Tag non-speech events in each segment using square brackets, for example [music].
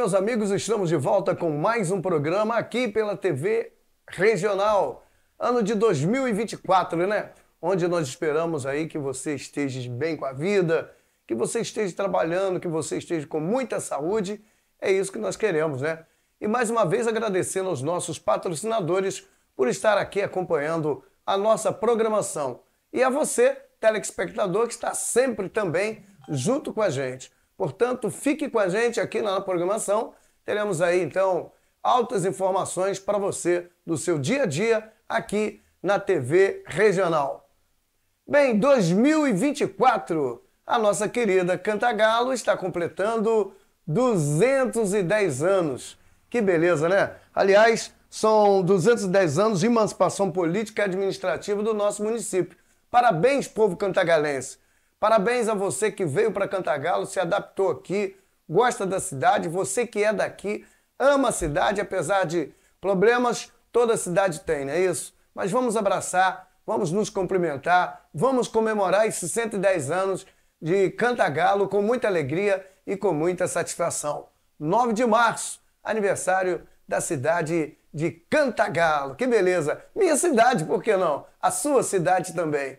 meus amigos, estamos de volta com mais um programa aqui pela TV Regional, ano de 2024, né? Onde nós esperamos aí que você esteja bem com a vida, que você esteja trabalhando, que você esteja com muita saúde. É isso que nós queremos, né? E mais uma vez agradecendo aos nossos patrocinadores por estar aqui acompanhando a nossa programação. E a você, telespectador, que está sempre também junto com a gente. Portanto, fique com a gente aqui na programação. Teremos aí então altas informações para você do seu dia a dia aqui na TV Regional. Bem, 2024, a nossa querida Cantagalo está completando 210 anos. Que beleza, né? Aliás, são 210 anos de emancipação política e administrativa do nosso município. Parabéns, povo cantagalense. Parabéns a você que veio para Cantagalo, se adaptou aqui, gosta da cidade, você que é daqui, ama a cidade, apesar de problemas, toda cidade tem, não é isso? Mas vamos abraçar, vamos nos cumprimentar, vamos comemorar esses 110 anos de Cantagalo com muita alegria e com muita satisfação. 9 de março, aniversário da cidade de Cantagalo. Que beleza! Minha cidade, por que não? A sua cidade também.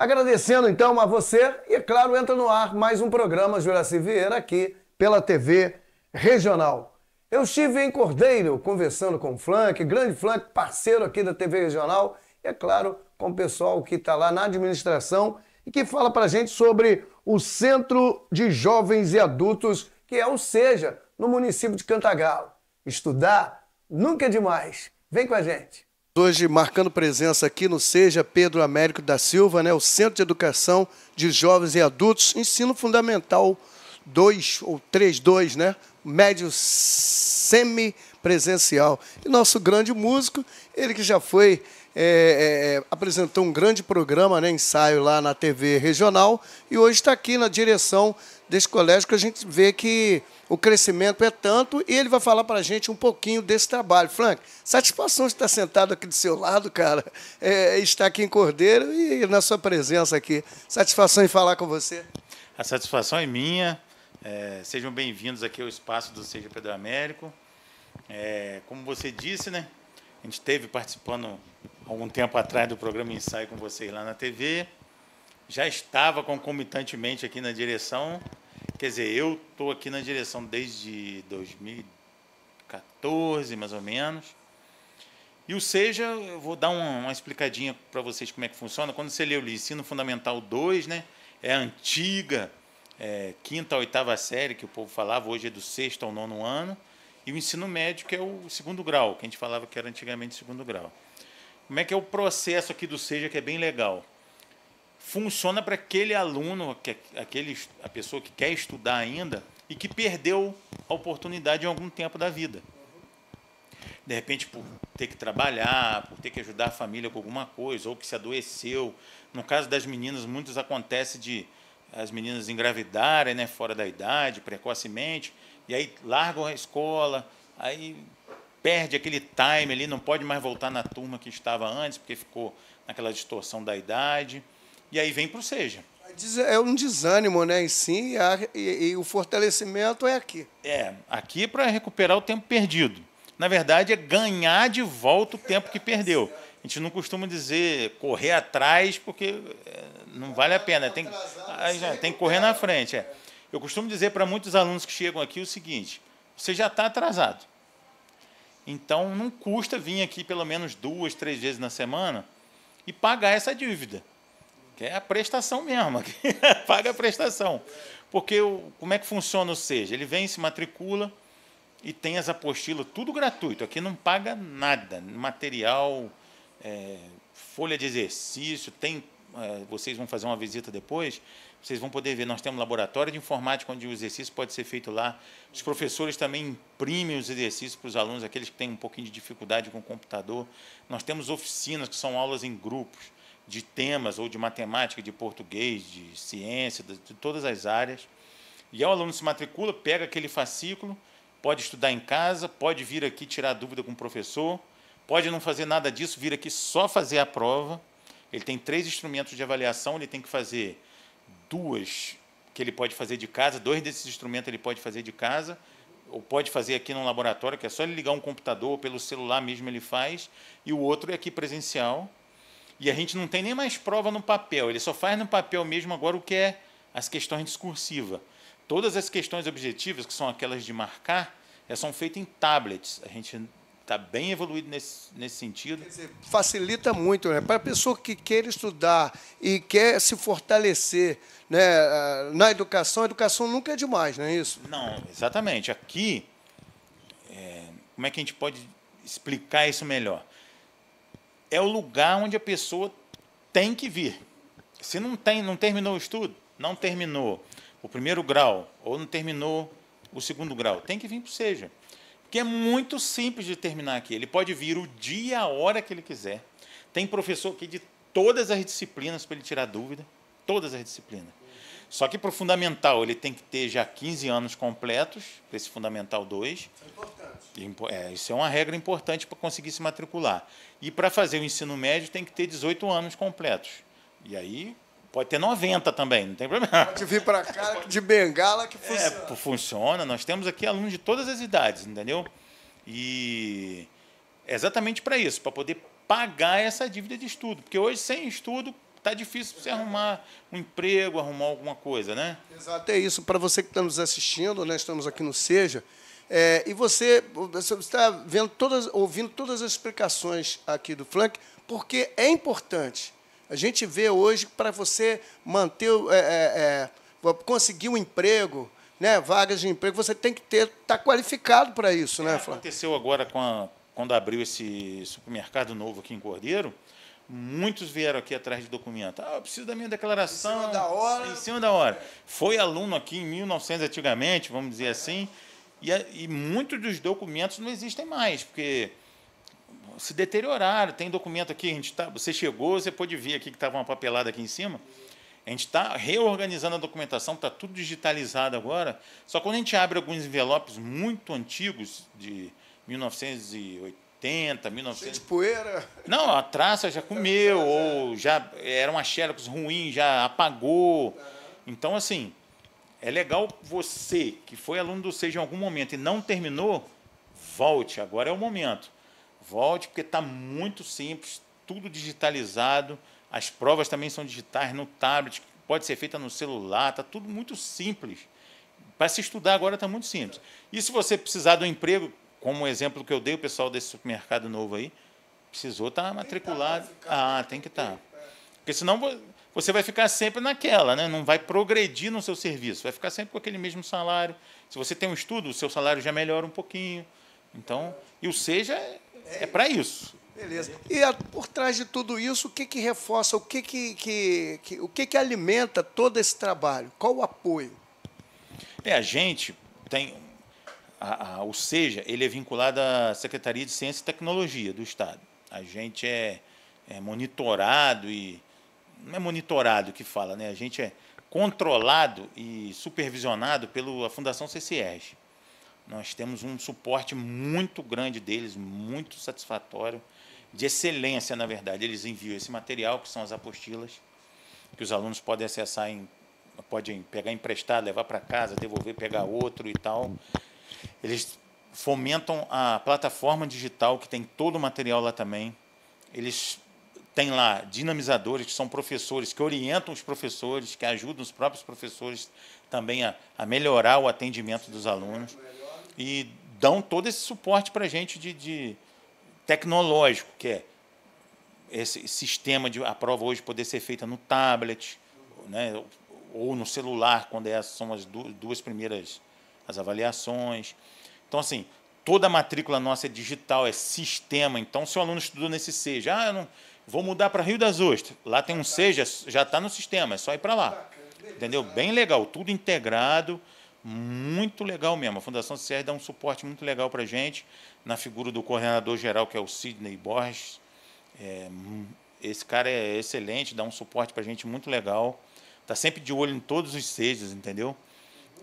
Agradecendo então a você e, é claro, entra no ar mais um programa Juraci Vieira aqui pela TV Regional. Eu estive em Cordeiro conversando com o Flank, grande Flank, parceiro aqui da TV Regional, e é claro, com o pessoal que está lá na administração e que fala para a gente sobre o Centro de Jovens e Adultos, que é o SEJA, no município de Cantagalo. Estudar nunca é demais. Vem com a gente. Hoje, marcando presença aqui no Seja Pedro Américo da Silva, né, o Centro de Educação de Jovens e Adultos, Ensino Fundamental 2 ou 3, 2, né? Médio semi-presencial. E nosso grande músico, ele que já foi. É, é, é apresentou um grande programa, né, ensaio lá na TV regional, e hoje está aqui na direção desse colégio que a gente vê que o crescimento é tanto e ele vai falar para a gente um pouquinho desse trabalho. Frank, satisfação de estar sentado aqui do seu lado, cara, é, estar aqui em Cordeiro e na sua presença aqui. Satisfação em falar com você. A satisfação é minha. É, sejam bem-vindos aqui ao espaço do Seja Pedro Américo. É, como você disse, né, a gente esteve participando algum tempo atrás do programa Ensaio com vocês lá na TV. Já estava concomitantemente aqui na direção Quer dizer, eu estou aqui na direção desde 2014, mais ou menos. E o Seja, eu vou dar uma, uma explicadinha para vocês como é que funciona. Quando você lê o Ensino Fundamental 2, né, é a antiga é, quinta, oitava série que o povo falava, hoje é do sexto ao nono ano. E o ensino médio, que é o segundo grau, que a gente falava que era antigamente segundo grau. Como é que é o processo aqui do Seja, que é bem legal? funciona para aquele aluno, é, aquele, a pessoa que quer estudar ainda e que perdeu a oportunidade em algum tempo da vida. De repente, por ter que trabalhar, por ter que ajudar a família com alguma coisa, ou que se adoeceu. No caso das meninas, muitos acontece de as meninas engravidarem né, fora da idade, precocemente, e aí largam a escola, aí perde aquele time ali, não pode mais voltar na turma que estava antes, porque ficou naquela distorção da idade. E aí vem para o Seja. É um desânimo, né? Em si, e, a, e, e o fortalecimento é aqui. É, aqui é para recuperar o tempo perdido. Na verdade, é ganhar de volta o tempo que perdeu. A gente não costuma dizer correr atrás, porque é, não vale a pena. Tem, tem que correr na frente. É. Eu costumo dizer para muitos alunos que chegam aqui o seguinte: você já está atrasado. Então, não custa vir aqui pelo menos duas, três vezes na semana e pagar essa dívida que é a prestação mesmo, [laughs] paga a prestação. Porque o, como é que funciona o SEJA? Ele vem, se matricula e tem as apostilas, tudo gratuito. Aqui não paga nada, material, é, folha de exercício, tem. É, vocês vão fazer uma visita depois, vocês vão poder ver. Nós temos laboratório de informática onde o exercício pode ser feito lá. Os professores também imprimem os exercícios para os alunos, aqueles que têm um pouquinho de dificuldade com o computador. Nós temos oficinas que são aulas em grupos de temas ou de matemática, de português, de ciência, de, de todas as áreas. E aí o aluno se matricula, pega aquele fascículo, pode estudar em casa, pode vir aqui tirar dúvida com o professor, pode não fazer nada disso, vir aqui só fazer a prova. Ele tem três instrumentos de avaliação, ele tem que fazer duas que ele pode fazer de casa, dois desses instrumentos ele pode fazer de casa, ou pode fazer aqui no laboratório, que é só ele ligar um computador, ou pelo celular mesmo ele faz, e o outro é aqui presencial, e a gente não tem nem mais prova no papel, ele só faz no papel mesmo agora o que é as questões discursivas. Todas as questões objetivas, que são aquelas de marcar, elas é, são feitas em tablets. A gente está bem evoluído nesse, nesse sentido. Dizer, facilita muito, né? Para a pessoa que quer estudar e quer se fortalecer né? Ah, na educação, a educação nunca é demais, não é isso? Não, exatamente. Aqui, é, como é que a gente pode explicar isso melhor? é o lugar onde a pessoa tem que vir. Se não tem, não terminou o estudo, não terminou o primeiro grau ou não terminou o segundo grau, tem que vir para o seja. Porque é muito simples de terminar aqui. Ele pode vir o dia, a hora que ele quiser. Tem professor aqui é de todas as disciplinas para ele tirar dúvida, todas as disciplinas. Só que para o fundamental ele tem que ter já 15 anos completos, para esse fundamental 2. Isso é, é, isso é uma regra importante para conseguir se matricular. E para fazer o ensino médio tem que ter 18 anos completos. E aí Pode ter 90 também, não tem problema. Pode vir para cá de bengala que é, funciona. É, funciona. Nós temos aqui alunos de todas as idades, entendeu? E é exatamente para isso, para poder pagar essa dívida de estudo. Porque hoje, sem estudo, tá difícil você arrumar um emprego, arrumar alguma coisa, né? Exato, é isso. Para você que está nos assistindo, né, estamos aqui no Seja, é, e você está vendo todas, ouvindo todas as explicações aqui do Flank, porque é importante. A gente vê hoje para você manter, é, é, é conseguir um emprego, né, vagas de emprego, você tem que ter, estar tá qualificado para isso, né, é, Flank? Aconteceu agora a, quando abriu esse supermercado novo aqui em Cordeiro Muitos vieram aqui atrás de documento. Ah, eu preciso da minha declaração. Em cima da hora. Em cima da hora. Foi aluno aqui em 1900 antigamente, vamos dizer assim, e, e muitos dos documentos não existem mais, porque se deterioraram. Tem documento aqui, a gente tá, você chegou, você pôde ver aqui que estava uma papelada aqui em cima. A gente está reorganizando a documentação, está tudo digitalizado agora. Só quando a gente abre alguns envelopes muito antigos, de 1980, 1980, 1900. Cheio de poeira. Não, a traça já comeu, [laughs] é, é, é. ou já era uma Xerox ruim, já apagou. Então, assim, é legal você que foi aluno do SEJA em algum momento e não terminou, volte, agora é o momento. Volte, porque está muito simples, tudo digitalizado, as provas também são digitais no tablet, pode ser feita no celular, está tudo muito simples. Para se estudar agora está muito simples. E se você precisar do emprego, como o exemplo que eu dei, o pessoal desse supermercado novo aí, precisou estar tá matriculado. ah, tem que tá ah, estar. Tá. É. Porque senão você vai ficar sempre naquela, né? não vai progredir no seu serviço, vai ficar sempre com aquele mesmo salário. Se você tem um estudo, o seu salário já melhora um pouquinho. Então, e o seja é, é para isso. Beleza. E a, por trás de tudo isso, o que, que reforça, o que que, que, que, o que, que alimenta todo esse trabalho? Qual o apoio? É, a gente tem a, a, SEJA ele é vinculado à Secretaria de Ciência e Tecnologia do Estado. A gente é, é monitorado e. Não é monitorado que fala, né? A gente é controlado e supervisionado pela Fundação CCERG. Nós temos um suporte muito grande deles, muito satisfatório, de excelência, na verdade. Eles enviam esse material, que são as apostilas, que os alunos podem acessar, em, podem pegar emprestado, levar para casa, devolver, pegar outro e tal. Eles fomentam a plataforma digital, que tem todo o material lá também. Eles têm lá dinamizadores, que são professores, que orientam os professores, que ajudam os próprios professores também a, a melhorar o atendimento dos alunos. E dão todo esse suporte para a gente de, de tecnológico, que é esse sistema de a prova hoje poder ser feita no tablet, né, ou no celular, quando essas é, são as duas primeiras as avaliações. Então, assim, toda a matrícula nossa é digital, é sistema. Então, se o aluno estudou nesse SEJA, ah, eu não vou mudar para Rio das Ostras. Lá tem um SEJA, já está no sistema, é só ir para lá. Entendeu? Bem legal, tudo integrado, muito legal mesmo. A Fundação CR dá um suporte muito legal para a gente, na figura do coordenador geral, que é o Sidney Borges. É, esse cara é excelente, dá um suporte para a gente muito legal. Está sempre de olho em todos os SEJAs, entendeu?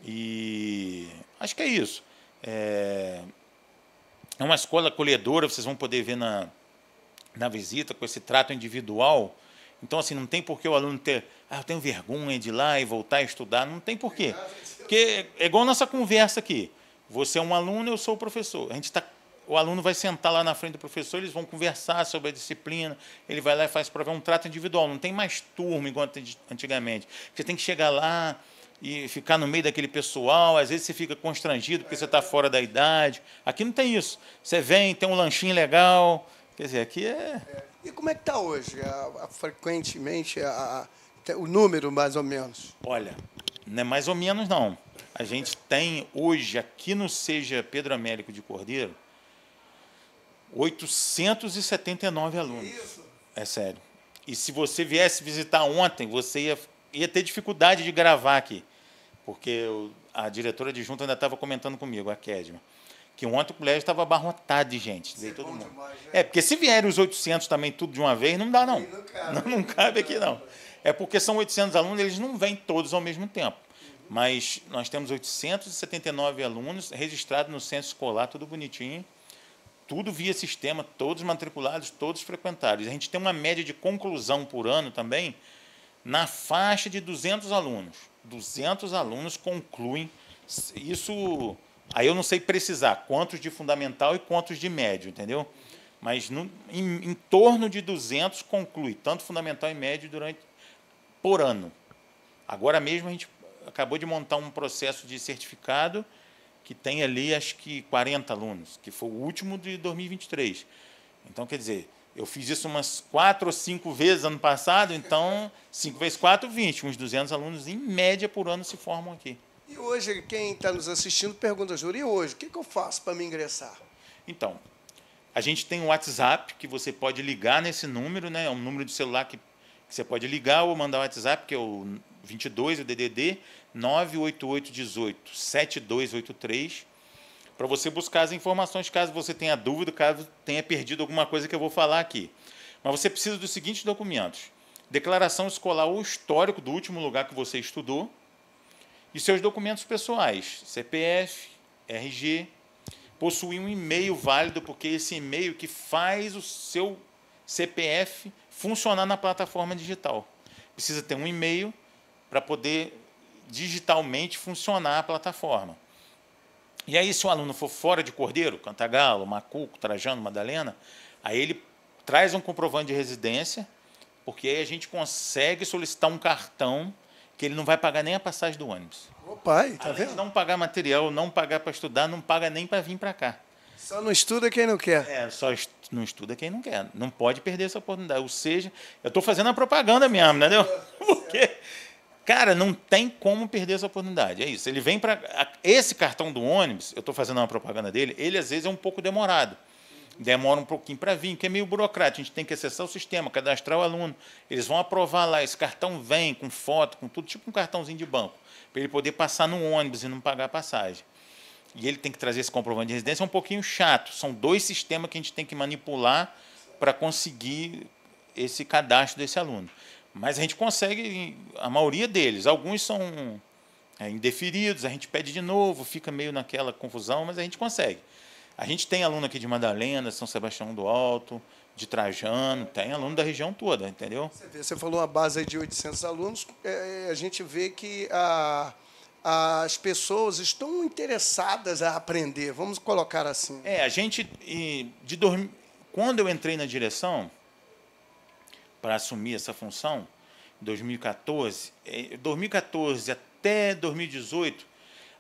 E acho que é isso. É, é uma escola acolhedora, vocês vão poder ver na, na visita, com esse trato individual. Então, assim, não tem por que o aluno ter. Ah, eu tenho vergonha de ir lá e voltar a estudar. Não tem porquê. É Porque é igual a nossa conversa aqui. Você é um aluno, eu sou o professor. A gente tá, o aluno vai sentar lá na frente do professor, eles vão conversar sobre a disciplina. Ele vai lá e faz prova. É um trato individual. Não tem mais turma igual antigamente. Você tem que chegar lá e ficar no meio daquele pessoal, às vezes você fica constrangido porque você está fora da idade. Aqui não tem isso. Você vem, tem um lanchinho legal. Quer dizer, aqui é. E como é que está hoje? A, a, frequentemente, a, o número, mais ou menos? Olha, não é mais ou menos, não. A gente tem hoje, aqui no Seja Pedro Américo de Cordeiro, 879 alunos. Isso. É sério. E se você viesse visitar ontem, você ia ia ter dificuldade de gravar aqui, porque eu, a diretora de junta ainda estava comentando comigo, a Kedma, que ontem o colégio estava abarrotado de gente. Veio é todo mundo. Demais, né? É, porque se vierem os 800 também tudo de uma vez, não dá, não. Não cabe, não, não cabe aqui, não. É porque são 800 alunos, eles não vêm todos ao mesmo tempo. Uhum. Mas nós temos 879 alunos registrados no centro escolar, tudo bonitinho, tudo via sistema, todos matriculados, todos frequentados. A gente tem uma média de conclusão por ano também na faixa de 200 alunos. 200 alunos concluem isso. Aí eu não sei precisar quantos de fundamental e quantos de médio, entendeu? Mas no, em, em, torno de 200 conclui tanto fundamental e médio durante por ano. Agora mesmo a gente acabou de montar um processo de certificado que tem ali acho que 40 alunos, que foi o último de 2023. Então quer dizer, eu fiz isso umas quatro ou cinco vezes ano passado, então cinco vezes quatro, vinte, Uns 200 alunos, em média, por ano se formam aqui. E hoje, quem está nos assistindo pergunta, Júlio, e hoje, o que, que eu faço para me ingressar? Então, a gente tem um WhatsApp que você pode ligar nesse número, né? é um número de celular que, que você pode ligar ou mandar o WhatsApp, que é o 22, o DDD, 988187283 7283 para você buscar as informações caso você tenha dúvida, caso tenha perdido alguma coisa que eu vou falar aqui. Mas você precisa dos seguintes documentos: declaração escolar ou histórico do último lugar que você estudou e seus documentos pessoais, CPF, RG, possuir um e-mail válido, porque esse e-mail que faz o seu CPF funcionar na plataforma digital. Precisa ter um e-mail para poder digitalmente funcionar a plataforma. E aí, se o um aluno for fora de Cordeiro, Cantagalo, Macuco, Trajano, Madalena, aí ele traz um comprovante de residência, porque aí a gente consegue solicitar um cartão que ele não vai pagar nem a passagem do ônibus. Ô pai, tá Além vendo? não pagar material, não pagar para estudar, não paga nem para vir para cá. Só não estuda quem não quer. É, só est não estuda quem não quer. Não pode perder essa oportunidade. Ou seja, eu estou fazendo a propaganda mesmo, entendeu? [laughs] Porque Cara, não tem como perder essa oportunidade. É isso. Ele vem para. Esse cartão do ônibus, eu estou fazendo uma propaganda dele, ele às vezes é um pouco demorado. Demora um pouquinho para vir, que é meio burocrático. A gente tem que acessar o sistema, cadastrar o aluno. Eles vão aprovar lá. Esse cartão vem com foto, com tudo, tipo um cartãozinho de banco, para ele poder passar no ônibus e não pagar a passagem. E ele tem que trazer esse comprovante de residência. É um pouquinho chato. São dois sistemas que a gente tem que manipular para conseguir esse cadastro desse aluno. Mas a gente consegue, a maioria deles, alguns são é, indeferidos, a gente pede de novo, fica meio naquela confusão, mas a gente consegue. A gente tem aluno aqui de Madalena, São Sebastião do Alto, de Trajano, tem aluno da região toda, entendeu? Você, vê, você falou uma base de 800 alunos, é, a gente vê que a, as pessoas estão interessadas a aprender, vamos colocar assim. É, a gente, de dormir, quando eu entrei na direção, para assumir essa função, em 2014, 2014 até 2018,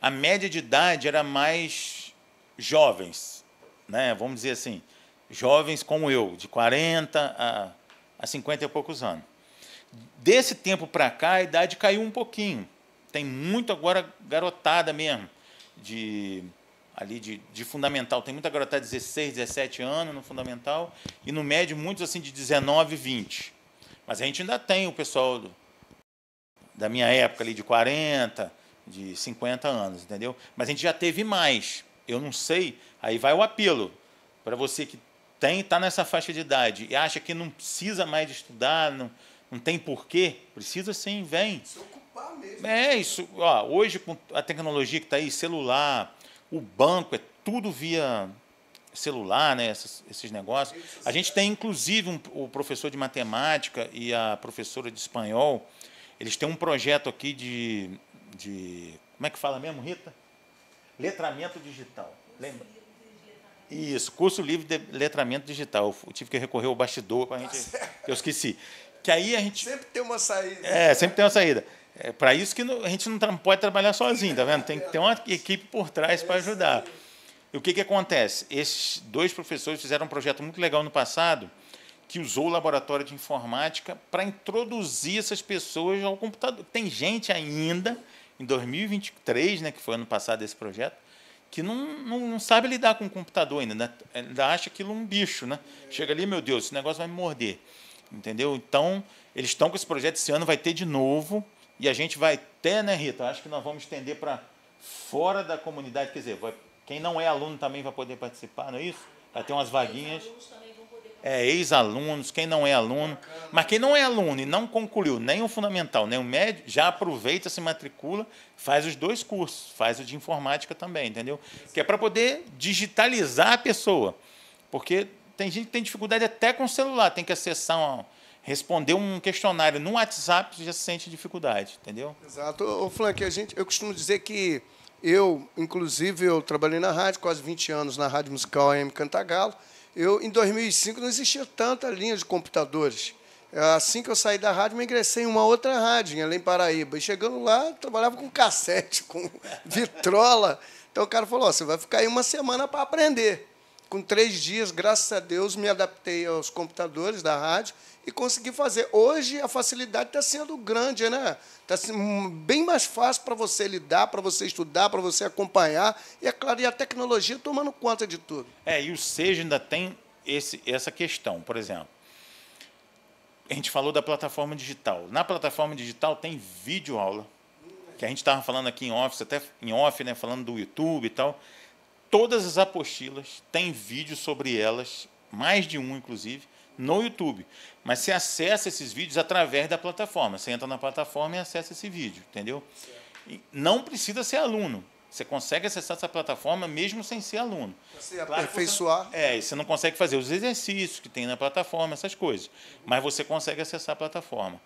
a média de idade era mais jovens, né? vamos dizer assim, jovens como eu, de 40 a, a 50 e poucos anos. Desse tempo para cá, a idade caiu um pouquinho. Tem muito agora garotada mesmo, de ali de, de fundamental. Tem muita garota 16, 17 anos no fundamental, e no médio muitos assim de 19, 20. Mas a gente ainda tem o pessoal do, da minha época ali de 40, de 50 anos, entendeu? Mas a gente já teve mais. Eu não sei, aí vai o apelo para você que tem, está nessa faixa de idade e acha que não precisa mais estudar, não, não tem porquê, precisa sim, vem. Se ocupar mesmo. É isso. Ó, hoje, com a tecnologia que está aí, celular, o banco é tudo via celular, né, esses, esses negócios. A gente tem, inclusive, um, o professor de matemática e a professora de espanhol, eles têm um projeto aqui de, de como é que fala mesmo, Rita? Letramento digital. Lembra? Isso, curso livre de letramento digital. Eu tive que recorrer ao bastidor para a tá gente. Eu esqueci. Que aí a gente. Sempre tem uma saída. É, sempre tem uma saída. É para isso que a gente não pode trabalhar sozinho, tá vendo? Tem que ter uma equipe por trás para ajudar. E o que, que acontece? Esses dois professores fizeram um projeto muito legal no passado, que usou o laboratório de informática para introduzir essas pessoas ao computador. Tem gente ainda, em 2023, né, que foi ano passado esse projeto, que não, não, não sabe lidar com o computador ainda, né? ainda acha aquilo um bicho, né? Chega ali, meu Deus, esse negócio vai me morder, entendeu? Então, eles estão com esse projeto, esse ano vai ter de novo, e a gente vai até, né, Rita? Acho que nós vamos estender para fora da comunidade, quer dizer, vai, quem não é aluno também vai poder participar, não é isso? Vai ter umas vaguinhas. É, ex-alunos, quem não é aluno. Mas quem não é aluno e não concluiu nem o fundamental, nem o médio, já aproveita, se matricula, faz os dois cursos, faz o de informática também, entendeu? Que é para poder digitalizar a pessoa. Porque tem gente que tem dificuldade até com o celular, tem que acessar uma, responder um questionário no WhatsApp já sente dificuldade, entendeu? Exato. Ô, Flank, a gente, eu costumo dizer que eu, inclusive, eu trabalhei na rádio, quase 20 anos na rádio musical AM Cantagalo. Eu, em 2005, não existia tanta linha de computadores. Assim que eu saí da rádio, me ingressei em uma outra rádio, em Além Paraíba. E chegando lá, trabalhava com cassete, [laughs] com vitrola. Então o cara falou: oh, você vai ficar aí uma semana para aprender. Com três dias, graças a Deus, me adaptei aos computadores da rádio e consegui fazer. Hoje a facilidade está sendo grande, né? Está hum, bem mais fácil para você lidar, para você estudar, para você acompanhar. E é claro, e a tecnologia tomando conta de tudo. É, e o SEJA ainda tem esse, essa questão, por exemplo. A gente falou da plataforma digital. Na plataforma digital tem vídeo aula, que a gente estava falando aqui em off, até em off, né, falando do YouTube e tal. Todas as apostilas têm vídeo sobre elas, mais de um inclusive, no YouTube. Mas você acessa esses vídeos através da plataforma. Você entra na plataforma e acessa esse vídeo, entendeu? E não precisa ser aluno. Você consegue acessar essa plataforma mesmo sem ser aluno. Você claro aperfeiçoar. Você, é, você não consegue fazer os exercícios que tem na plataforma, essas coisas. Mas você consegue acessar a plataforma.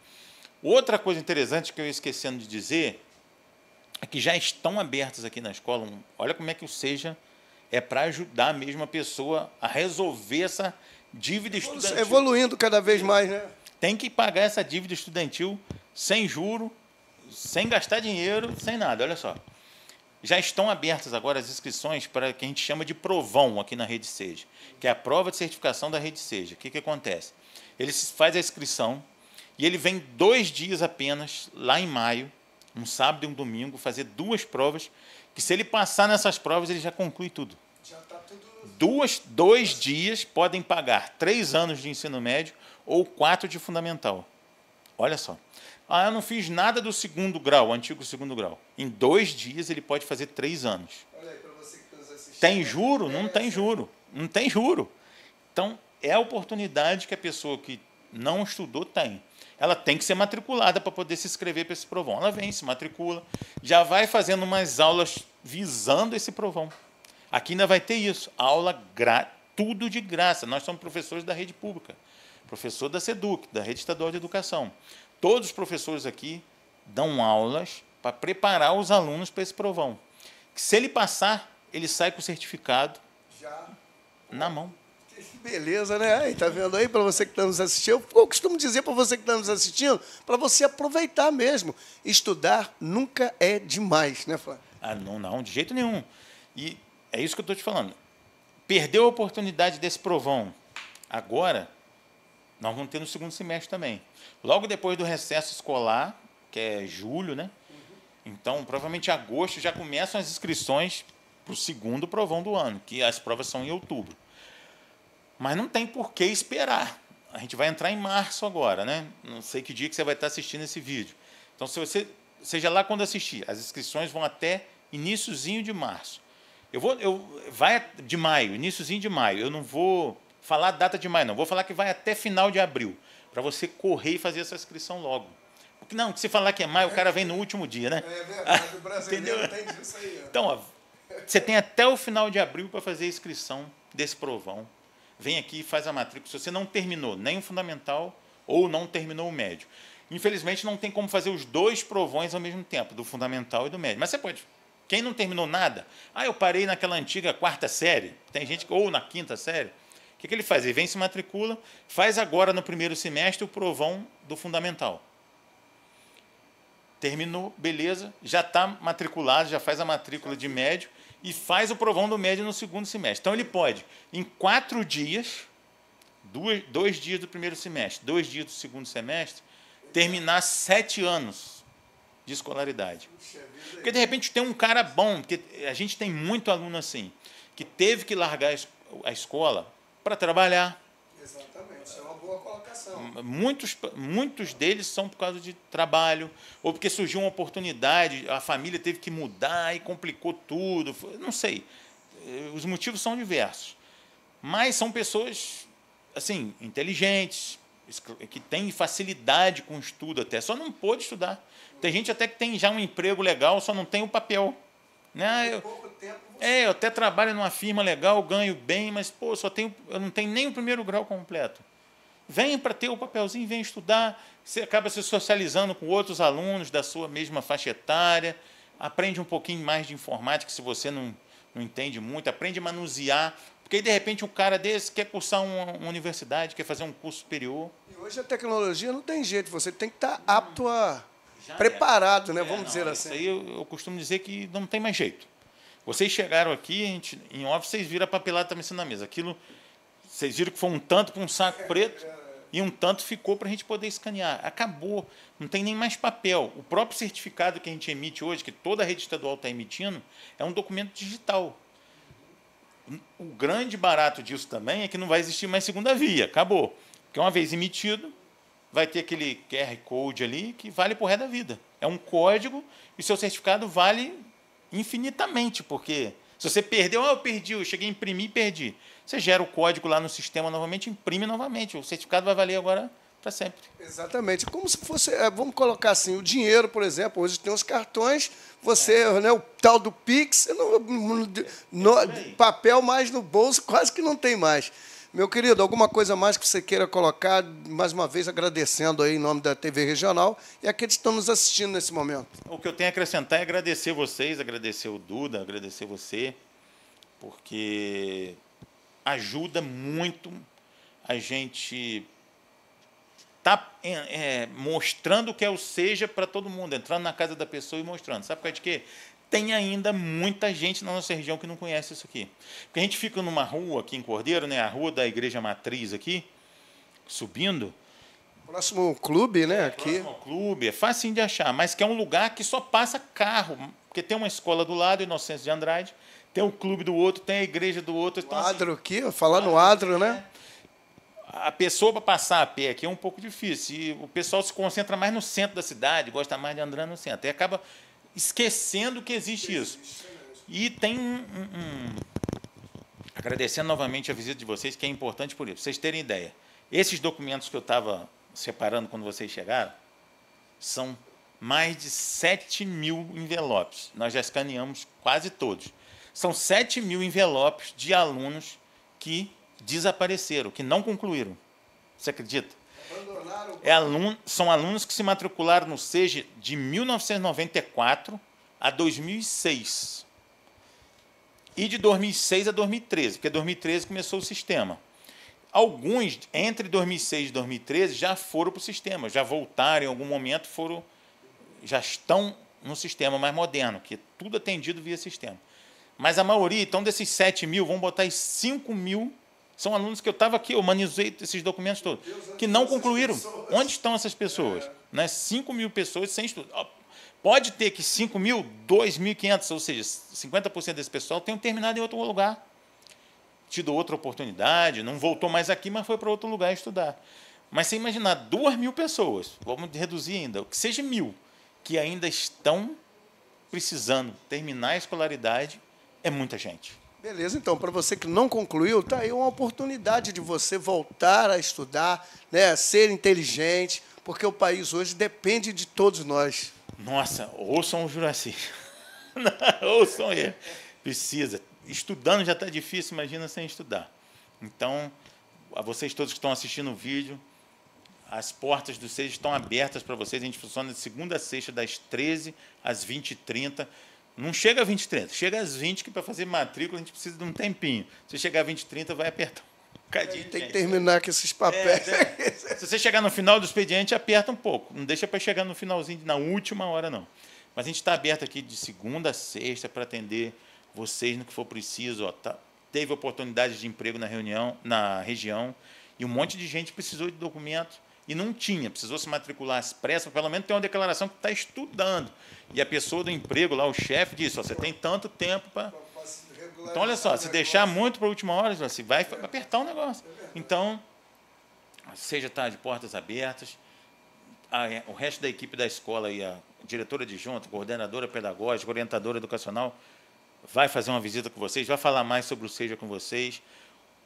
Outra coisa interessante que eu ia esquecendo de dizer é que já estão abertas aqui na escola. Um, olha como é que eu seja é para ajudar a mesma pessoa a resolver essa dívida estudantil. Evoluindo cada vez mais, né? Tem que pagar essa dívida estudantil sem juro, sem gastar dinheiro, sem nada. Olha só. Já estão abertas agora as inscrições para o que a gente chama de provão aqui na Rede Seja, que é a prova de certificação da Rede Seja. O que, que acontece? Ele faz a inscrição e ele vem dois dias apenas, lá em maio, um sábado e um domingo, fazer duas provas que se ele passar nessas provas, ele já conclui tudo. Já tá tudo... Duas, dois dias podem pagar três anos de ensino médio ou quatro de fundamental. Olha só. Ah, eu não fiz nada do segundo grau, antigo segundo grau. Em dois dias ele pode fazer três anos. Olha aí para você que tá Tem juro? Não tem juro. Não tem juro. Então, é a oportunidade que a pessoa que não estudou tem ela tem que ser matriculada para poder se inscrever para esse provão. Ela vem, se matricula, já vai fazendo umas aulas visando esse provão. Aqui ainda vai ter isso, aula tudo de graça. Nós somos professores da rede pública, professor da SEDUC, da Rede Estadual de Educação. Todos os professores aqui dão aulas para preparar os alunos para esse provão. Se ele passar, ele sai com o certificado já. na mão. Beleza, né? Aí, tá vendo aí para você que está nos assistindo? Eu costumo dizer para você que está nos assistindo, para você aproveitar mesmo. Estudar nunca é demais, né, Flávio? Ah, não, não, de jeito nenhum. E é isso que eu estou te falando. Perdeu a oportunidade desse provão. Agora, nós vamos ter no segundo semestre também. Logo depois do recesso escolar, que é julho, né? Então, provavelmente agosto já começam as inscrições para o segundo provão do ano, que as provas são em outubro. Mas não tem por que esperar. A gente vai entrar em março agora, né? Não sei que dia que você vai estar assistindo esse vídeo. Então, se você seja lá quando assistir, as inscrições vão até iníciozinho de março. Eu vou, eu vai de maio, iníciozinho de maio. Eu não vou falar data de maio, não. Vou falar que vai até final de abril, para você correr e fazer essa inscrição logo. Porque não, se falar que é maio, o cara vem no último dia, né? É verdade, o brasileiro tem disso aí. Ó. Então, ó, você tem até o final de abril para fazer a inscrição desse provão vem aqui e faz a matrícula. Se você não terminou nem o fundamental ou não terminou o médio. Infelizmente, não tem como fazer os dois provões ao mesmo tempo, do fundamental e do médio. Mas você pode. Quem não terminou nada, ah, eu parei naquela antiga quarta série, tem gente que, ou na quinta série, o que, que ele faz? Ele vem, se matricula, faz agora no primeiro semestre o provão do fundamental. Terminou, beleza, já está matriculado, já faz a matrícula de médio, e faz o provão do médio no segundo semestre. Então ele pode, em quatro dias, dois, dois dias do primeiro semestre, dois dias do segundo semestre, terminar sete anos de escolaridade. Porque de repente tem um cara bom, porque a gente tem muito aluno assim, que teve que largar a escola para trabalhar. Exatamente. Isso é uma boa colocação. Muitos, muitos deles são por causa de trabalho, ou porque surgiu uma oportunidade, a família teve que mudar e complicou tudo. Não sei. Eh, os motivos são diversos. Mas são pessoas, assim, inteligentes, que tem facilidade com estudo até, só não pôde estudar. Tem gente até que tem já um emprego legal, só não tem o papel. Né? você... é, eu até trabalho numa firma legal, ganho bem, mas pô, só tenho, eu não tenho nem o primeiro grau completo vem para ter o papelzinho, vem estudar, você acaba se socializando com outros alunos da sua mesma faixa etária, aprende um pouquinho mais de informática se você não, não entende muito, aprende a manusear, porque aí, de repente, um cara desse quer cursar uma, uma universidade, quer fazer um curso superior. E hoje a tecnologia não tem jeito, você tem que estar hum. apto a... Já é. preparado, é. né? Vamos é, não, dizer assim. Isso aí eu, eu costumo dizer que não tem mais jeito. Vocês chegaram aqui, a gente, em off, vocês viram a papelada também sendo assim na mesa. Aquilo, vocês viram que foi um tanto para um saco [laughs] preto e um tanto ficou para a gente poder escanear. Acabou, não tem nem mais papel. O próprio certificado que a gente emite hoje, que toda a rede estadual está emitindo, é um documento digital. O grande barato disso também é que não vai existir mais segunda via, acabou. Porque uma vez emitido, vai ter aquele QR Code ali que vale por ré da vida. É um código e seu certificado vale infinitamente, porque se você perdeu, ah, eu perdi, eu cheguei a imprimir e perdi. Você gera o código lá no sistema novamente, imprime novamente. O certificado vai valer agora para sempre. Exatamente. Como se fosse, é, vamos colocar assim, o dinheiro, por exemplo, hoje tem os cartões, você, é. né, o tal do Pix, no, é, papel mais no bolso quase que não tem mais. Meu querido, alguma coisa mais que você queira colocar, mais uma vez agradecendo aí em nome da TV Regional e aqueles que estão nos assistindo nesse momento. O que eu tenho a acrescentar é agradecer vocês, agradecer o Duda, agradecer você, porque ajuda muito a gente tá é, é, mostrando o que é o seja para todo mundo, entrando na casa da pessoa e mostrando. Sabe por causa de quê? Tem ainda muita gente na nossa região que não conhece isso aqui. Porque a gente fica numa rua aqui em Cordeiro, né, a rua da Igreja Matriz aqui, subindo. Próximo clube, né? aqui. Próximo clube, é fácil de achar, mas que é um lugar que só passa carro, porque tem uma escola do lado, Inocêncio de Andrade, tem um clube do outro, tem a igreja do outro. Então, assim, adro assim, aqui, falar no adro, né? A pessoa para passar a pé aqui é um pouco difícil. E o pessoal se concentra mais no centro da cidade, gosta mais de andar no centro. E acaba esquecendo que existe isso. E tem um, um, Agradecendo novamente a visita de vocês, que é importante por isso. Pra vocês terem ideia. Esses documentos que eu estava separando quando vocês chegaram são mais de 7 mil envelopes. Nós já escaneamos quase todos. São 7 mil envelopes de alunos que desapareceram, que não concluíram. Você acredita? É aluno, são alunos que se matricularam no SEGE de 1994 a 2006. E de 2006 a 2013, porque 2013 começou o sistema. Alguns, entre 2006 e 2013, já foram para o sistema, já voltaram em algum momento, foram, já estão no sistema mais moderno, que é tudo atendido via sistema. Mas a maioria, então, desses 7 mil, vamos botar aí 5 mil, são alunos que eu estava aqui, eu manizei esses documentos todos, que não concluíram. Onde estão essas pessoas? É. Né? 5 mil pessoas sem estudo. Pode ter que 5 mil, 2.500, ou seja, 50% desse pessoal tenham terminado em outro lugar. Tido outra oportunidade, não voltou mais aqui, mas foi para outro lugar estudar. Mas você imaginar 2 mil pessoas, vamos reduzir ainda, que seja mil, que ainda estão precisando terminar a escolaridade é muita gente. Beleza, então, para você que não concluiu, está aí uma oportunidade de você voltar a estudar, né, ser inteligente, porque o país hoje depende de todos nós. Nossa, ouçam o Juraci. [laughs] ouçam ele. Precisa. Estudando já está difícil, imagina sem estudar. Então, a vocês todos que estão assistindo o vídeo, as portas do SEJA estão abertas para vocês. A gente funciona de segunda a sexta, das 13 às 20h30. Não chega a 20 30, chega às 20 que para fazer matrícula a gente precisa de um tempinho. Se chegar a 20 30 vai apertar um bocadinho. Tem que terminar com esses papéis. É, é. Se você chegar no final do expediente, aperta um pouco. Não deixa para chegar no finalzinho, na última hora, não. Mas a gente está aberto aqui de segunda a sexta para atender vocês no que for preciso. Ó, tá, teve oportunidade de emprego na reunião, na região, e um monte de gente precisou de documento e não tinha, precisou se matricular expressa, pelo menos tem uma declaração que está estudando. E a pessoa do emprego lá, o chefe, disse: você tem tanto tempo para. Então, olha só, se deixar muito para a última hora, você vai apertar o um negócio. Então, seja estar de portas abertas, é, o resto da equipe da escola e a diretora de junta, coordenadora pedagógica, orientadora educacional, vai fazer uma visita com vocês, vai falar mais sobre o Seja com vocês.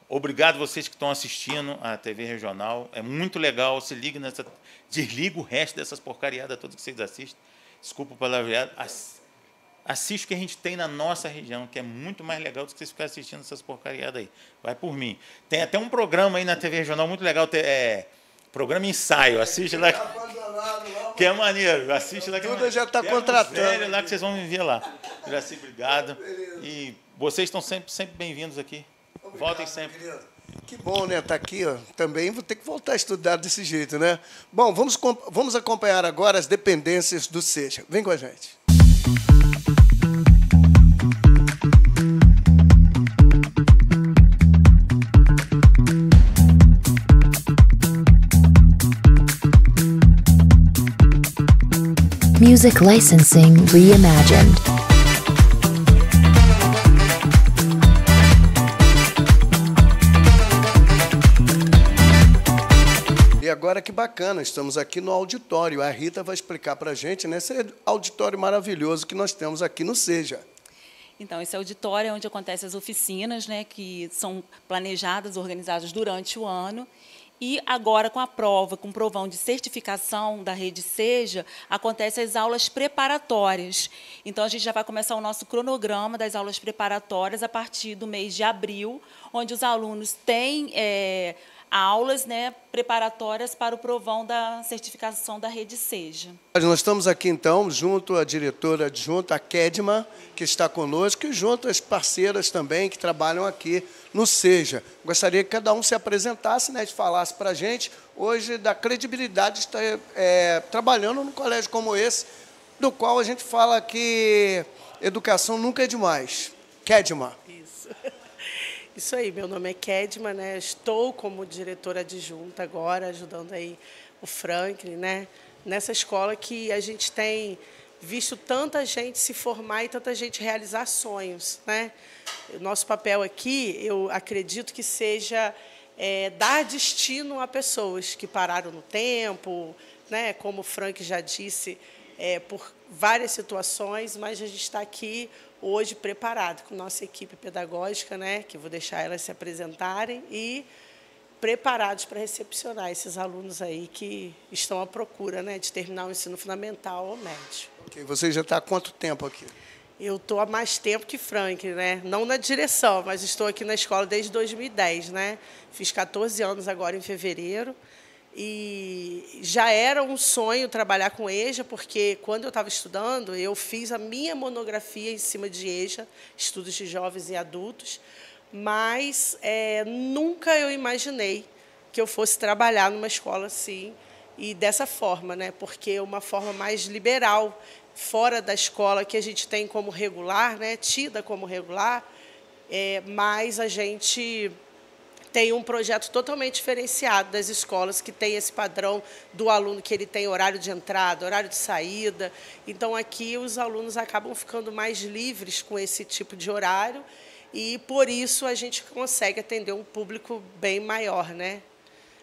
Obrigado vocês que estão assistindo à TV Regional. É muito legal. Se liga nessa. Desliga o resto dessas porcariadas todas que vocês assistem. Desculpa o palavreado. Ass... Assiste o que a gente tem na nossa região, que é muito mais legal do que vocês ficarem assistindo essas porcariadas aí. Vai por mim. Tem até um programa aí na TV Regional muito legal. É, programa ensaio. Assiste lá. Que é maneiro. Assiste lá. Que é já está contratando. É lá que vocês vão me ver lá. Graças, obrigado. E vocês estão sempre, sempre bem-vindos aqui. Voltem sempre. Querido. Que bom, né? Estar tá aqui ó. também. Vou ter que voltar a estudar desse jeito, né? Bom, vamos, vamos acompanhar agora as dependências do SEJA. Vem com a gente. Music Licensing Reimagined. que bacana, estamos aqui no auditório. A Rita vai explicar para a gente nesse né, auditório maravilhoso que nós temos aqui no Seja. Então, esse auditório é onde acontecem as oficinas, né, que são planejadas, organizadas durante o ano. E agora, com a prova, com o provão de certificação da rede Seja, acontecem as aulas preparatórias. Então, a gente já vai começar o nosso cronograma das aulas preparatórias a partir do mês de abril, onde os alunos têm. É, aulas né, preparatórias para o provão da certificação da rede SEJA. Nós estamos aqui, então, junto à diretora adjunta, a Kedma, que está conosco, e junto às parceiras também que trabalham aqui no SEJA. Gostaria que cada um se apresentasse né, e falasse para a gente, hoje, da credibilidade de estar é, trabalhando num colégio como esse, do qual a gente fala que educação nunca é demais. Kedma. Isso. Isso aí, meu nome é Kedma, né? Estou como diretora adjunta agora, ajudando aí o Franklin, né? Nessa escola que a gente tem visto tanta gente se formar e tanta gente realizar sonhos, né? O nosso papel aqui, eu acredito que seja é, dar destino a pessoas que pararam no tempo, né? Como o Frank já disse, é, por várias situações, mas a gente está aqui hoje preparado com nossa equipe pedagógica, né, que eu vou deixar elas se apresentarem e preparados para recepcionar esses alunos aí que estão à procura, né, de terminar o ensino fundamental ou médio. Ok, você já está há quanto tempo aqui? Eu estou há mais tempo que Frank, né? Não na direção, mas estou aqui na escola desde 2010, né? Fiz 14 anos agora em fevereiro. E já era um sonho trabalhar com EJA, porque quando eu estava estudando, eu fiz a minha monografia em cima de EJA, estudos de jovens e adultos, mas é, nunca eu imaginei que eu fosse trabalhar numa escola assim e dessa forma, né? Porque uma forma mais liberal, fora da escola que a gente tem como regular, né? Tida como regular, é, mas a gente tem um projeto totalmente diferenciado das escolas que tem esse padrão do aluno que ele tem horário de entrada, horário de saída. Então aqui os alunos acabam ficando mais livres com esse tipo de horário e por isso a gente consegue atender um público bem maior, né?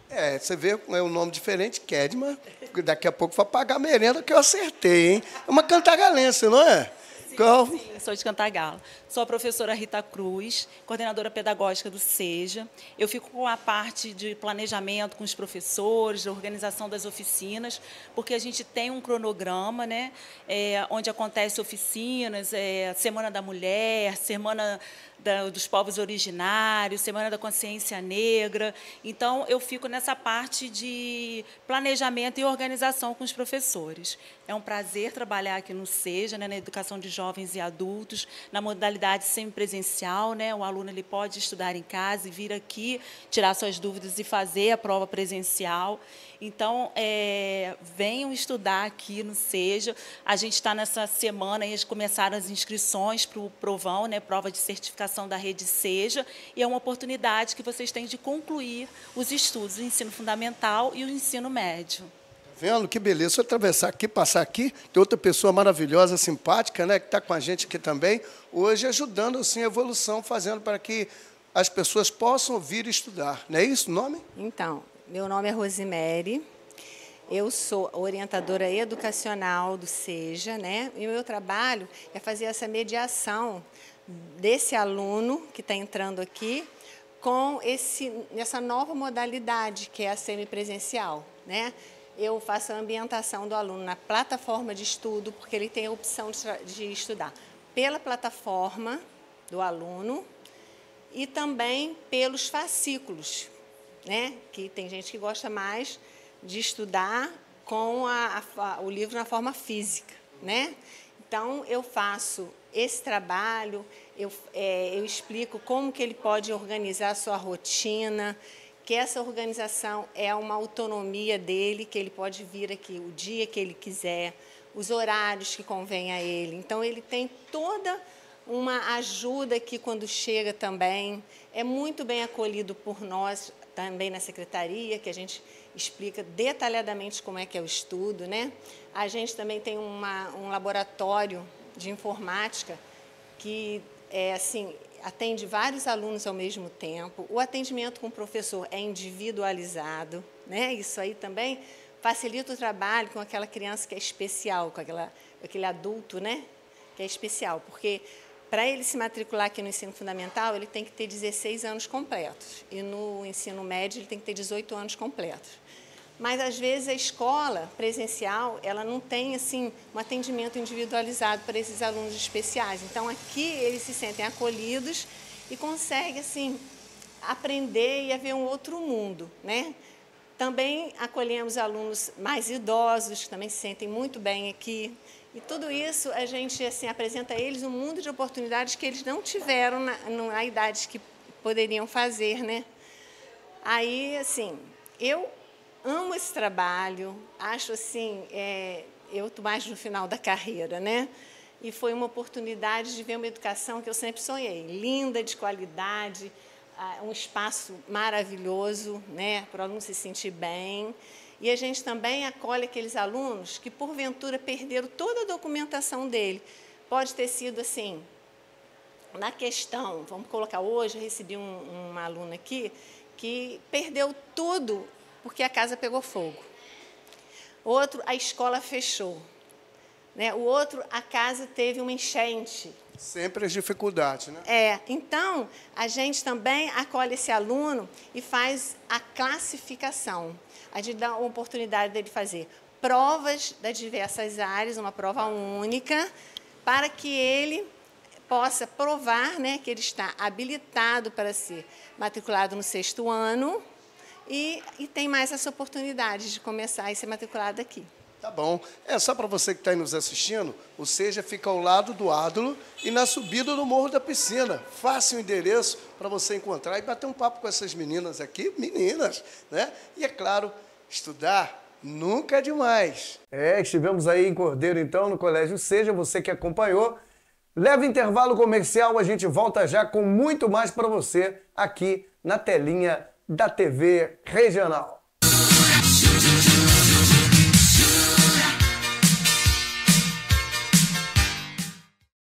É, você vê, é um nome diferente, Kedma. Daqui a pouco vai pagar a merenda que eu acertei, hein? É uma cantagalense, não é? Sim, sou de Cantagalo. Sou a professora Rita Cruz, coordenadora pedagógica do SEJA. Eu fico com a parte de planejamento com os professores, de organização das oficinas, porque a gente tem um cronograma, né? É, onde acontece oficinas, é, Semana da Mulher, Semana da, dos povos originários, Semana da Consciência Negra. Então, eu fico nessa parte de planejamento e organização com os professores. É um prazer trabalhar aqui no SEJA, né, na educação de jovens e adultos, na modalidade semipresencial. Né, o aluno ele pode estudar em casa e vir aqui, tirar suas dúvidas e fazer a prova presencial. Então, é, venham estudar aqui no SEJA. A gente está nessa semana, eles começaram as inscrições para o Provão, né, prova de certificação da rede SEJA, e é uma oportunidade que vocês têm de concluir os estudos, o ensino fundamental e o ensino médio. Tá vendo que beleza, se eu atravessar aqui, passar aqui, tem outra pessoa maravilhosa, simpática, né, que está com a gente aqui também, hoje ajudando assim a evolução, fazendo para que as pessoas possam vir estudar. Não é isso o nome? Então, meu nome é Rosimere, eu sou orientadora educacional do SEJA, né? E o meu trabalho é fazer essa mediação desse aluno que está entrando aqui com esse, essa nova modalidade que é a semipresencial, né? Eu faço a ambientação do aluno na plataforma de estudo, porque ele tem a opção de, de estudar pela plataforma do aluno e também pelos fascículos, né? Que tem gente que gosta mais de estudar com a, a, o livro na forma física, né? Então eu faço esse trabalho, eu, é, eu explico como que ele pode organizar a sua rotina, que essa organização é uma autonomia dele, que ele pode vir aqui o dia que ele quiser, os horários que convém a ele. Então ele tem toda uma ajuda aqui quando chega também, é muito bem acolhido por nós também na secretaria, que a gente explica detalhadamente como é que é o estudo, né? A gente também tem uma, um laboratório de informática que é assim atende vários alunos ao mesmo tempo. O atendimento com o professor é individualizado, né? Isso aí também facilita o trabalho com aquela criança que é especial, com aquela, aquele adulto, né? Que é especial, porque para ele se matricular aqui no ensino fundamental, ele tem que ter 16 anos completos. E no ensino médio, ele tem que ter 18 anos completos. Mas, às vezes, a escola presencial, ela não tem, assim, um atendimento individualizado para esses alunos especiais. Então, aqui eles se sentem acolhidos e conseguem, assim, aprender e haver um outro mundo, né? Também acolhemos alunos mais idosos, que também se sentem muito bem aqui. E tudo isso a gente assim apresenta a eles um mundo de oportunidades que eles não tiveram na, na idade que poderiam fazer, né? Aí, assim, eu amo esse trabalho, acho assim, é, eu estou mais no final da carreira, né? E foi uma oportunidade de ver uma educação que eu sempre sonhei, linda, de qualidade, ah, um espaço maravilhoso, né? Para o aluno se sentir bem. E a gente também acolhe aqueles alunos que, porventura, perderam toda a documentação dele. Pode ter sido assim, na questão, vamos colocar hoje, eu recebi um, uma aluna aqui que perdeu tudo porque a casa pegou fogo. Outro, a escola fechou. Né? O outro, a casa teve uma enchente. Sempre as dificuldades, né? É. Então, a gente também acolhe esse aluno e faz a classificação a gente dá uma oportunidade dele fazer provas das diversas áreas, uma prova única, para que ele possa provar né, que ele está habilitado para ser matriculado no sexto ano e, e tem mais essa oportunidade de começar e ser matriculado aqui. Tá bom. É só para você que está nos assistindo, o Seja fica ao lado do Ádulo e na subida do Morro da Piscina. Faça o endereço para você encontrar e bater um papo com essas meninas aqui, meninas, né? E é claro, Estudar nunca é demais. É, estivemos aí em Cordeiro, então, no Colégio Seja, você que acompanhou. Leve intervalo comercial, a gente volta já com muito mais para você aqui na telinha da TV Regional.